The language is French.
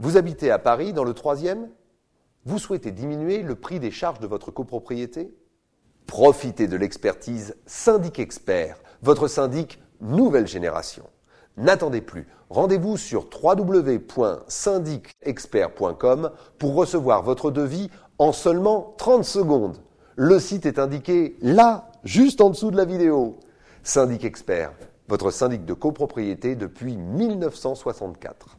Vous habitez à Paris, dans le troisième, vous souhaitez diminuer le prix des charges de votre copropriété Profitez de l'expertise Syndic Expert, votre syndic nouvelle génération. N'attendez plus, rendez-vous sur www.syndicexpert.com pour recevoir votre devis en seulement 30 secondes. Le site est indiqué là, juste en dessous de la vidéo. Syndic Expert, votre syndic de copropriété depuis 1964.